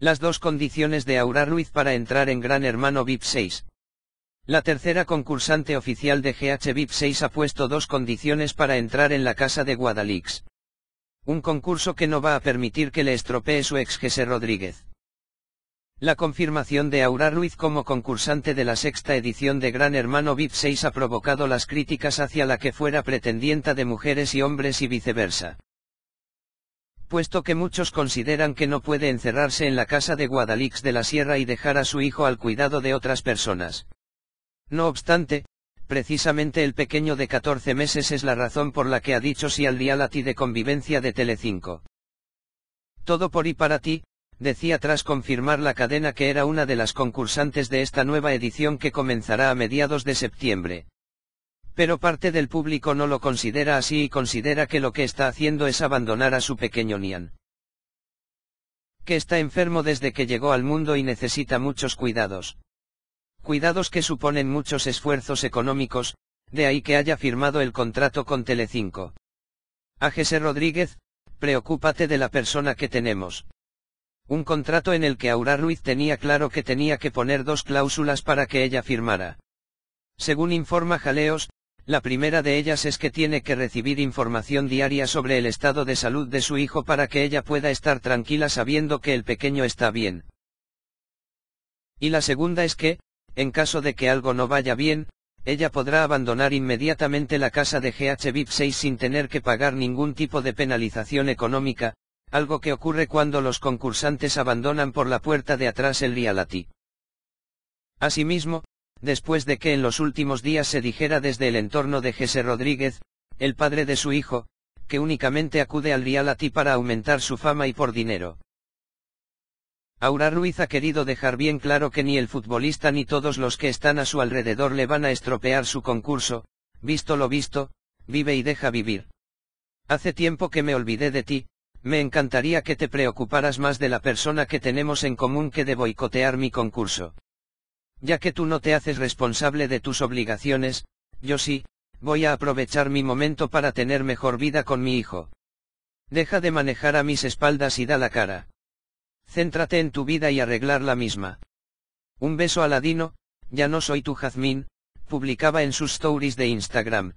Las dos condiciones de Aura Ruiz para entrar en Gran Hermano VIP 6. La tercera concursante oficial de GH VIP 6 ha puesto dos condiciones para entrar en la casa de Guadalix. Un concurso que no va a permitir que le estropee su ex Jesse Rodríguez. La confirmación de Aura Ruiz como concursante de la sexta edición de Gran Hermano VIP 6 ha provocado las críticas hacia la que fuera pretendienta de mujeres y hombres y viceversa puesto que muchos consideran que no puede encerrarse en la casa de Guadalix de la Sierra y dejar a su hijo al cuidado de otras personas. No obstante, precisamente el pequeño de 14 meses es la razón por la que ha dicho si al lati de convivencia de Telecinco. Todo por y para ti, decía tras confirmar la cadena que era una de las concursantes de esta nueva edición que comenzará a mediados de septiembre. Pero parte del público no lo considera así y considera que lo que está haciendo es abandonar a su pequeño Nian. Que está enfermo desde que llegó al mundo y necesita muchos cuidados. Cuidados que suponen muchos esfuerzos económicos, de ahí que haya firmado el contrato con Telecinco. Jesse Rodríguez, preocúpate de la persona que tenemos. Un contrato en el que Aura Ruiz tenía claro que tenía que poner dos cláusulas para que ella firmara. Según informa Jaleos, la primera de ellas es que tiene que recibir información diaria sobre el estado de salud de su hijo para que ella pueda estar tranquila sabiendo que el pequeño está bien. Y la segunda es que, en caso de que algo no vaya bien, ella podrá abandonar inmediatamente la casa de GH 6 sin tener que pagar ningún tipo de penalización económica, algo que ocurre cuando los concursantes abandonan por la puerta de atrás el reality. Asimismo, después de que en los últimos días se dijera desde el entorno de Jesse Rodríguez, el padre de su hijo, que únicamente acude al reality para aumentar su fama y por dinero. Aura Ruiz ha querido dejar bien claro que ni el futbolista ni todos los que están a su alrededor le van a estropear su concurso, visto lo visto, vive y deja vivir. Hace tiempo que me olvidé de ti, me encantaría que te preocuparas más de la persona que tenemos en común que de boicotear mi concurso. Ya que tú no te haces responsable de tus obligaciones, yo sí, voy a aprovechar mi momento para tener mejor vida con mi hijo. Deja de manejar a mis espaldas y da la cara. Céntrate en tu vida y arreglar la misma. Un beso a Ladino, ya no soy tu jazmín, publicaba en sus stories de Instagram.